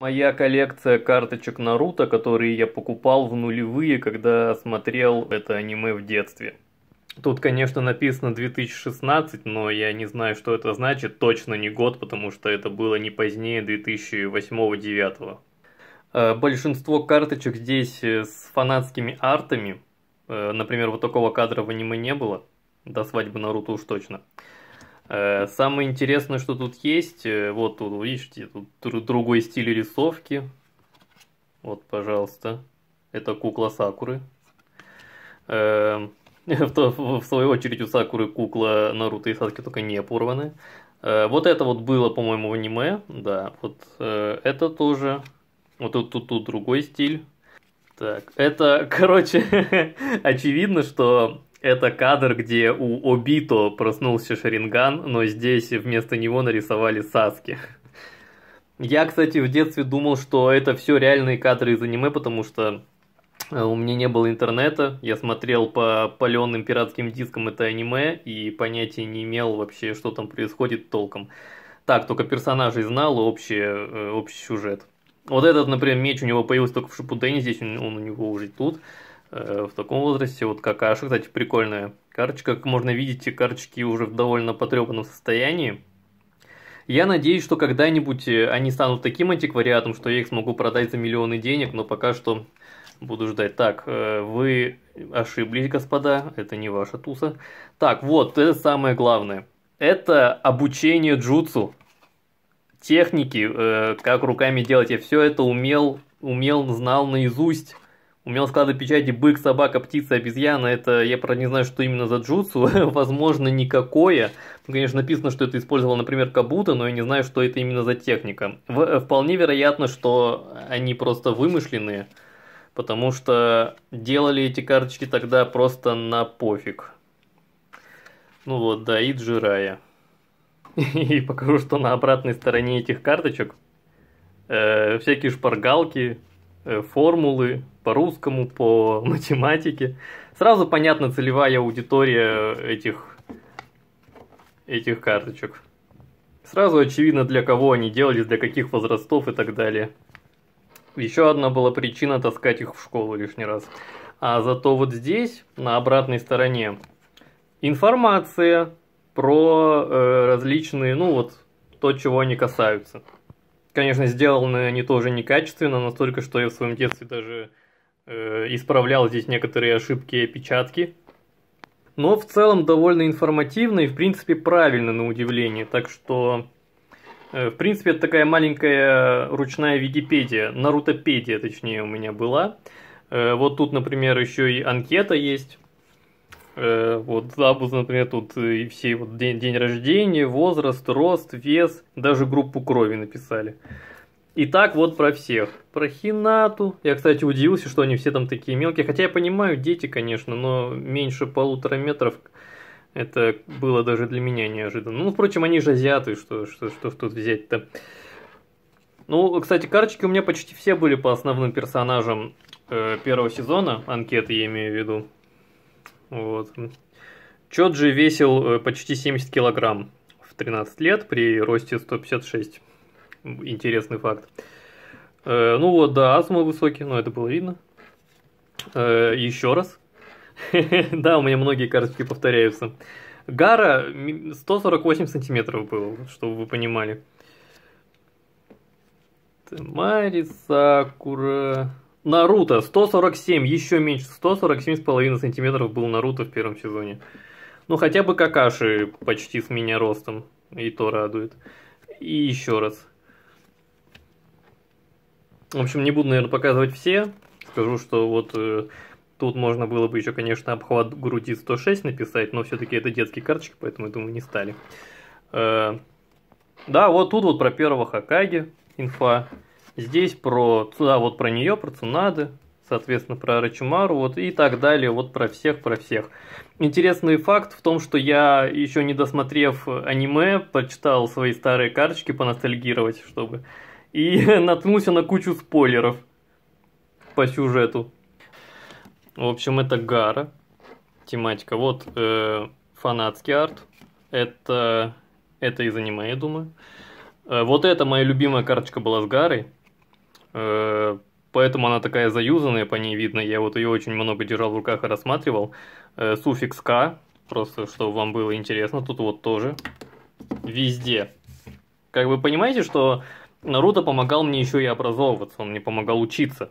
Моя коллекция карточек Наруто, которые я покупал в нулевые, когда смотрел это аниме в детстве. Тут, конечно, написано 2016, но я не знаю, что это значит. Точно не год, потому что это было не позднее 2008-2009. Э, большинство карточек здесь э, с фанатскими артами. Э, например, вот такого кадра в аниме не было. До свадьбы Наруто уж точно. Э, самое интересное, что тут есть, э, вот тут, видите, тут другой стиль рисовки. Вот, пожалуйста. Это кукла Сакуры. Э, в свою очередь у Сакуры кукла Наруто и Саски только не порваны. Вот это вот было, по-моему, в аниме, да. Вот это тоже. Вот тут, тут, тут другой стиль. Так, это, короче, очевидно, что это кадр, где у Обито проснулся Шаринган, но здесь вместо него нарисовали Саски. Я, кстати, в детстве думал, что это все реальные кадры из аниме, потому что э, у меня не было интернета, я смотрел по паленым пиратским дискам это аниме и понятия не имел вообще, что там происходит толком. Так, только персонажей знал и общий, э, общий сюжет. Вот этот, например, меч у него появился только в Шипудене, здесь он, он у него уже тут. Э, в таком возрасте. Вот как кстати, прикольная карточка. Как можно видеть, карточки уже в довольно потрепанном состоянии. Я надеюсь, что когда-нибудь э, они станут таким антиквариатом, что я их смогу продать за миллионы денег, но пока что буду ждать. Так, э, вы ошиблись, господа, это не ваша туса. Так, вот, это самое главное. Это обучение джутсу, техники, как руками делать. Я все это умел, умел, знал наизусть. У меня склады печати бык, собака, птица, обезьяна. Это я правда не знаю, что именно за джутсу. Возможно, никакое. конечно, написано, что это использовал, например, Кабута, но я не знаю, что это именно за техника. В э, вполне вероятно, что они просто вымышленные, потому что делали эти карточки тогда просто на пофиг. Ну вот, да, и Джирая. И покажу, что на обратной стороне этих карточек э, всякие шпаргалки, Э, формулы по русскому, по математике. Сразу понятна целевая аудитория этих, этих карточек. Сразу очевидно, для кого они делались, для каких возрастов и так далее. Еще одна была причина таскать их в школу лишний раз. А зато вот здесь, на обратной стороне, информация про э, различные, ну вот, то, чего они касаются. Конечно, сделаны они тоже некачественно, настолько, что я в своем детстве даже э, исправлял здесь некоторые ошибки и опечатки. Но в целом довольно информативно и, в принципе, правильно на удивление. Так что, э, в принципе, это такая маленькая ручная Википедия, Нарутопедия, точнее, у меня была. Э, вот тут, например, еще и анкета есть. Э, вот Забуз, например, тут э, и все вот день, день рождения, возраст, рост, вес, даже группу крови написали. И так вот про всех. Про Хинату. Я, кстати, удивился, что они все там такие мелкие. Хотя я понимаю, дети, конечно, но меньше полутора метров это было даже для меня неожиданно. Ну, впрочем, они же азиаты, что, что, что тут взять-то. Ну, кстати, карточки у меня почти все были по основным персонажам э, первого сезона, анкеты я имею в виду. Вот. Чоджи весил э, почти 70 килограмм в 13 лет при росте 156. Интересный факт. Э, ну вот, да, астма высокий, но это было видно. Э, еще раз. Да, у меня многие карточки повторяются. Гара 148 сантиметров был, чтобы вы понимали. Мари Сакура. Наруто 147, еще меньше, 147,5 сантиметров был Наруто в первом сезоне. Ну хотя бы Какаши почти с меня ростом, и то радует. И еще раз. В общем, не буду, наверное, показывать все. Скажу, что вот э, тут можно было бы еще, конечно, обхват груди 106 написать, но все-таки это детские карточки, поэтому, я думаю, не стали. Э, да, вот тут вот про первого Хакаги инфа. Здесь про, да, вот про нее, про Цунады, соответственно, про Рачумару, вот и так далее, вот про всех, про всех. Интересный факт в том, что я, еще не досмотрев аниме, почитал свои старые карточки поностальгировать, чтобы, и наткнулся на кучу спойлеров по сюжету. В общем, это Гара, тематика. Вот э, фанатский арт, это, это из аниме, я думаю. Э, вот это моя любимая карточка была с Гарой. Э, поэтому она такая заюзанная, по ней видно. Я вот ее очень много держал в руках и рассматривал. Э, суффикс «к», просто чтобы вам было интересно. Тут вот тоже везде. Как вы понимаете, что Наруто помогал мне еще и образовываться, он мне помогал учиться.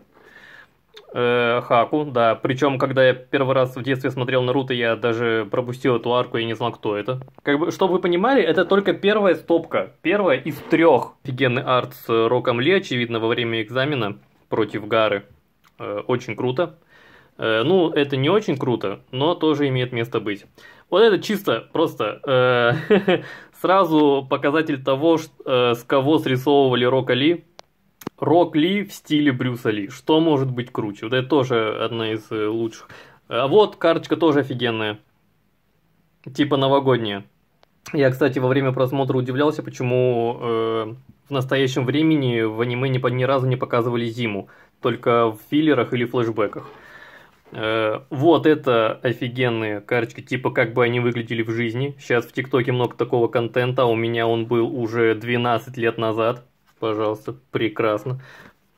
Э, Хаку, да. Причем, когда я первый раз в детстве смотрел Наруто, я даже пропустил эту арку и не знал, кто это. Как бы, чтобы вы понимали, это только первая стопка. Первая из трех. Офигенный арт с Роком Ли, очевидно, во время экзамена против Гары. Э, очень круто. Э, ну, это не очень круто, но тоже имеет место быть. Вот это чисто, просто э, сразу показатель того, что, э, с кого срисовывали Рока Ли Рок Ли в стиле Брюса Ли. Что может быть круче? Вот это тоже одна из э, лучших. А вот карточка тоже офигенная. Типа новогодняя. Я, кстати, во время просмотра удивлялся, почему э, в настоящем времени в аниме ни, ни разу не показывали зиму, только в филлерах или флешбеках. Э, вот это офигенные карточки, типа как бы они выглядели в жизни. Сейчас в ТикТоке много такого контента, а у меня он был уже 12 лет назад. Пожалуйста, прекрасно.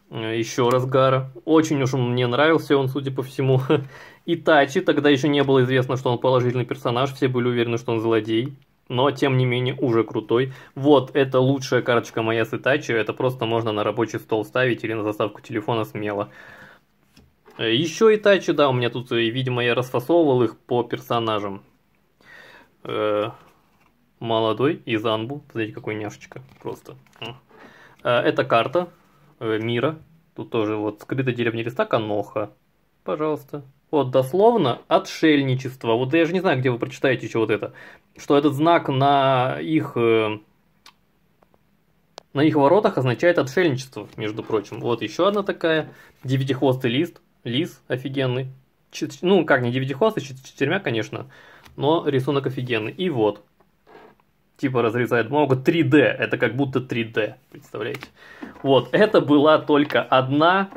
Э, еще раз Гара. Очень уж он мне нравился он, судя по всему. И Тачи, тогда еще не было известно, что он положительный персонаж, все были уверены, что он злодей. Но, тем не менее, уже крутой. Вот, это лучшая карточка моя с Итачи, это просто можно на рабочий стол ставить или на заставку телефона смело. Э, еще Итачи, да, у меня тут, э, видимо, я расфасовывал их по персонажам. Э -э молодой, изанбу. Анбу, смотрите, какой няшечка, просто. Э, это карта э, мира. Тут тоже вот скрытая деревня листа Каноха. Пожалуйста. Вот дословно отшельничество. Вот я же не знаю, где вы прочитаете еще вот это. Что этот знак на их э, на их воротах означает отшельничество, между прочим. Вот еще одна такая. Девятихвостый лист. Лис офигенный. Чет... Ну, как не девятихвостый, с четырьмя, конечно. Но рисунок офигенный. И вот типа разрезает бумагу. 3D, это как будто 3D, представляете? Вот, это была только одна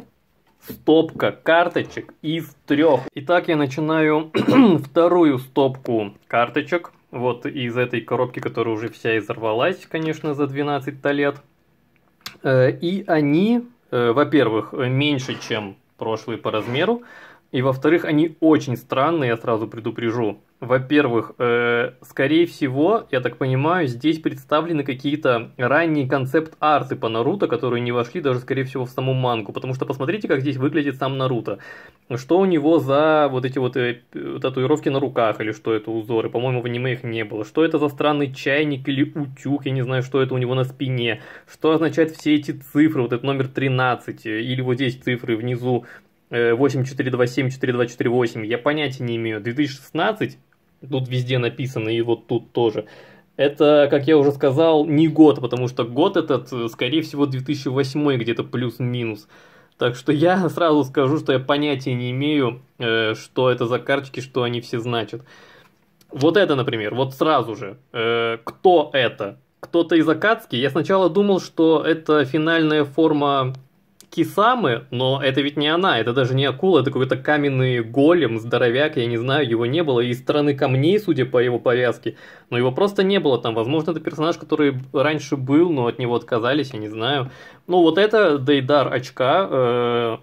стопка карточек из трех. Итак, я начинаю вторую стопку карточек. Вот из этой коробки, которая уже вся изорвалась, конечно, за 12 лет. Э, и они, э, во-первых, меньше, чем прошлые по размеру. И во-вторых, они очень странные, я сразу предупрежу. Во-первых, э, скорее всего, я так понимаю, здесь представлены какие-то ранние концепт-арты по Наруто, которые не вошли даже, скорее всего, в саму мангу. Потому что посмотрите, как здесь выглядит сам Наруто. Что у него за вот эти вот э, татуировки на руках, или что это узоры. По-моему, в аниме их не было. Что это за странный чайник или утюг, я не знаю, что это у него на спине. Что означают все эти цифры, вот этот номер 13, или вот здесь цифры внизу 8427, 4248, я понятия не имею. 2016, тут везде написано, и вот тут тоже. Это, как я уже сказал, не год, потому что год этот, э, скорее всего, 2008 где-то плюс-минус. Так что я сразу скажу, что я понятия не имею, э, что это за карточки, что они все значат. Вот это, например, вот сразу же. Э, кто это? Кто-то из Акадски? Я сначала думал, что это финальная форма Кисамы, но это ведь не она, это даже не акула, это какой-то каменный голем, здоровяк, я не знаю, его не было, из стороны камней, судя по его повязке, но его просто не было там, возможно, это персонаж, который раньше был, но от него отказались, я не знаю. Ну вот это Дейдар Очка, э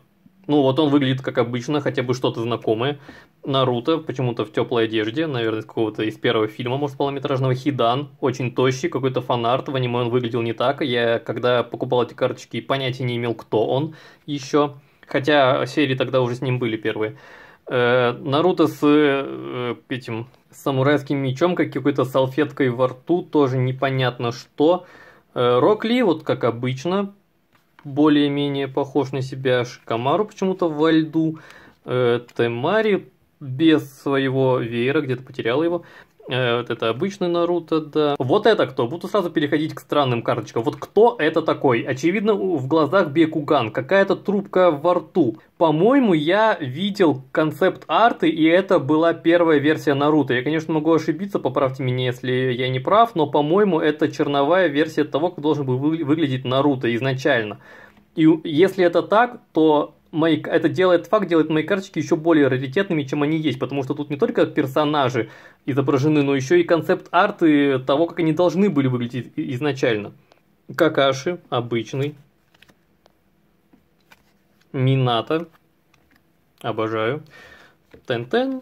ну вот он выглядит как обычно, хотя бы что-то знакомое. Наруто, почему-то в теплой одежде, наверное, какого-то из первого фильма, может, полнометражного. Хидан, очень тощий, какой-то фанарт, в аниме он выглядел не так. Я, когда покупал эти карточки, понятия не имел, кто он еще. Хотя серии тогда уже с ним были первые. Э, Наруто с э, этим самурайским мечом, как какой-то салфеткой во рту, тоже непонятно что. Э, Рокли вот как обычно, более-менее похож на себя, Шикамару почему-то во льду, э, Темари без своего веера, где-то потеряла его. Э, вот это обычный Наруто, да. Вот это кто? Буду сразу переходить к странным карточкам. Вот кто это такой? Очевидно, в глазах Бекуган. Какая-то трубка во рту. По-моему, я видел концепт арты, и это была первая версия Наруто. Я, конечно, могу ошибиться, поправьте меня, если я не прав, но, по-моему, это черновая версия того, как должен был выглядеть Наруто изначально. И если это так, то мои, это делает факт, делает мои карточки еще более раритетными, чем они есть, потому что тут не только персонажи изображены, но еще и концепт-арты того, как они должны были выглядеть изначально. Какаши, обычный. Мината. Обожаю. тен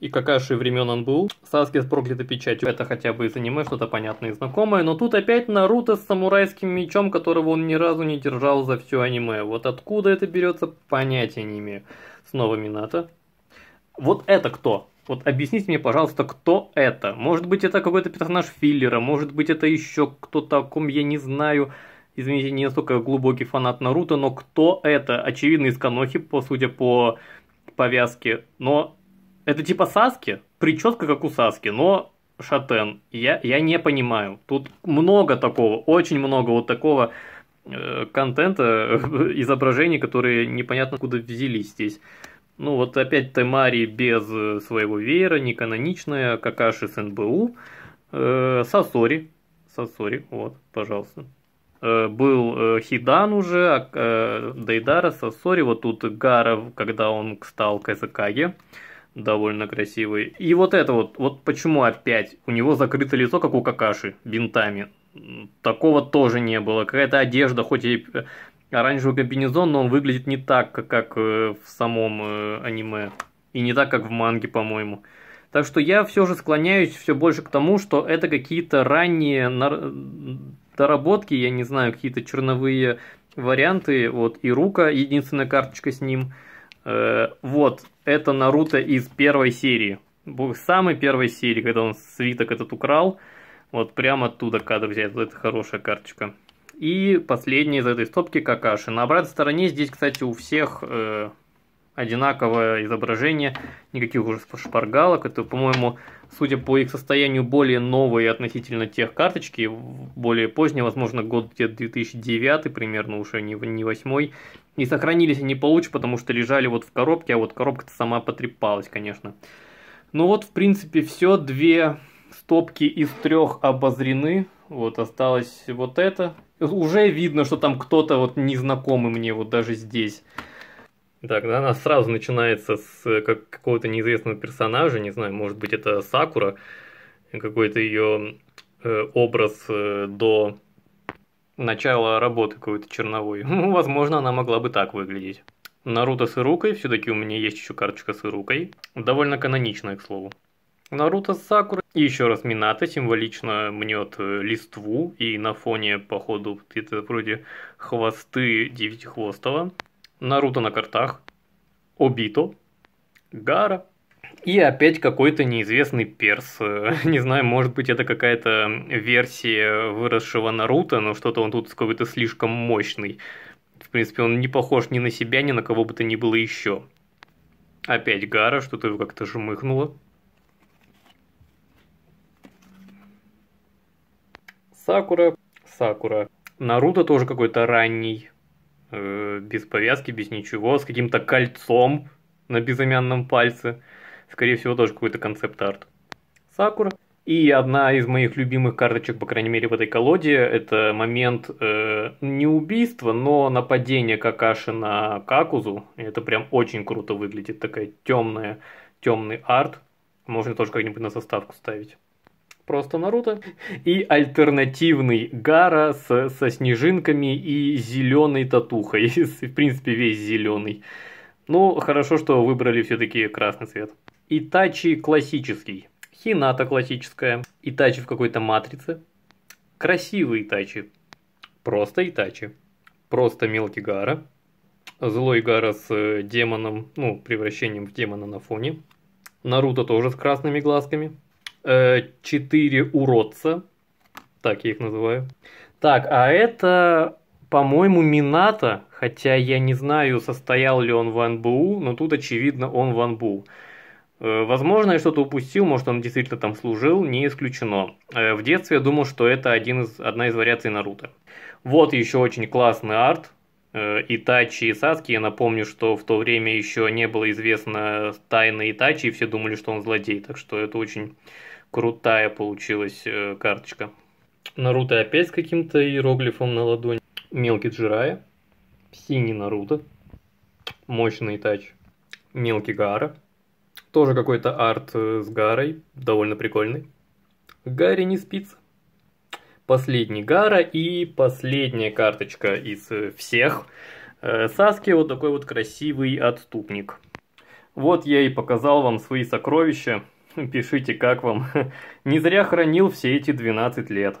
И какаши времен он был. Саски с проклятой печатью. Это хотя бы из аниме что-то понятное и знакомое. Но тут опять Наруто с самурайским мечом, которого он ни разу не держал за все аниме. Вот откуда это берется, понятия не имею. Снова Мината. Вот это кто? Вот объясните мне, пожалуйста, кто это? Может быть, это какой-то персонаж филлера, может быть, это еще кто-то, о ком я не знаю. Извините, не настолько глубокий фанат Наруто, но кто это? Очевидно, из Канохи, по, судя по повязке. Но это типа Саски? Прическа, как у Саски, но шатен. Я, я не понимаю. Тут много такого, очень много вот такого э, контента, изображений, которые непонятно откуда взялись здесь. Ну вот опять Темари без э, своего веера, не каноничная, Какаши с НБУ. Э, Сосори. Сосори, вот, пожалуйста. Э, был э, Хидан уже, а, э, Дейдара, Сосори. Вот тут Гара, когда он стал Кайзакаге. Довольно красивый. И вот это вот, вот почему опять у него закрыто лицо, как у Какаши, бинтами такого тоже не было. Какая-то одежда, хоть и э, оранжевый комбинезон, но он выглядит не так, как, э, в самом э, аниме. И не так, как в манге, по-моему. Так что я все же склоняюсь все больше к тому, что это какие-то ранние доработки, я не знаю, какие-то черновые варианты. Вот и рука, единственная карточка с ним. Э, вот, это Наруто из первой серии. Самой первой серии, когда он свиток этот украл. Вот прямо оттуда кадр взять. Вот это хорошая карточка. И последний из этой стопки какаши. На обратной стороне здесь, кстати, у всех э, одинаковое изображение, никаких уже шпаргалок. Это, по-моему, судя по их состоянию, более новые относительно тех карточки, более поздние, возможно, год где-то 2009 примерно, уже не, не 8 И сохранились они получше, потому что лежали вот в коробке, а вот коробка-то сама потрепалась, конечно. Ну вот, в принципе, все. Две стопки из трех обозрены. Вот осталось вот это уже видно, что там кто-то вот незнакомый мне вот даже здесь. Да, она сразу начинается с э, как, какого-то неизвестного персонажа, не знаю, может быть это Сакура, какой-то ее э, образ э, до начала работы какой-то черновой. Ну, возможно, она могла бы так выглядеть. Наруто с Ирукой, все-таки у меня есть еще карточка с Ирукой. Довольно каноничная, к слову. Наруто с Сакурой. И еще раз Минато символично мнет э, листву, и на фоне, походу, это вроде хвосты девятихвостого. Наруто на картах, Обито, Гара, и опять какой-то неизвестный перс. Э, не знаю, может быть, это какая-то версия выросшего Наруто, но что-то он тут какой-то слишком мощный. В принципе, он не похож ни на себя, ни на кого бы то ни было еще. Опять Гара, что-то его как-то жмыхнуло. Сакура, Сакура. Наруто тоже какой-то ранний, э, без повязки, без ничего, с каким-то кольцом на безымянном пальце. Скорее всего, тоже какой-то концепт-арт. Сакура. И одна из моих любимых карточек, по крайней мере, в этой колоде, это момент э, не убийства, но нападения Какаши на Какузу. И это прям очень круто выглядит, такая темная, темный арт. Можно тоже как-нибудь на составку ставить просто Наруто. И альтернативный Гара с, со снежинками и зеленой татухой. В принципе, весь зеленый. Ну, хорошо, что выбрали все-таки красный цвет. Итачи классический. Хината классическая. Итачи в какой-то матрице. Красивые Итачи. Просто Итачи. Просто мелкий Гара. Злой Гара с э, демоном, ну, превращением в демона на фоне. Наруто тоже с красными глазками. Э, четыре уродца. Так, я их называю. Так, а это, по-моему, Мината, хотя я не знаю, состоял ли он в НБУ, но тут, очевидно, он в НБУ. Э, возможно, я что-то упустил, может, он действительно там служил, не исключено. Э, в детстве я думал, что это один из, одна из вариаций Наруто. Вот еще очень классный арт, Итачи и Саски. Я напомню, что в то время еще не было известно тайны Итачи, и все думали, что он злодей. Так что это очень крутая получилась э, карточка. Наруто опять с каким-то иероглифом на ладони. Мелкий Джирая. Синий Наруто. Мощный тач. Мелкий Гара. Тоже какой-то арт э, с Гарой. Довольно прикольный. Гарри не спится. Последний Гара и последняя карточка из э, всех. Э, Саски вот такой вот красивый отступник. Вот я и показал вам свои сокровища. Пишите, как вам. Не зря хранил все эти 12 лет.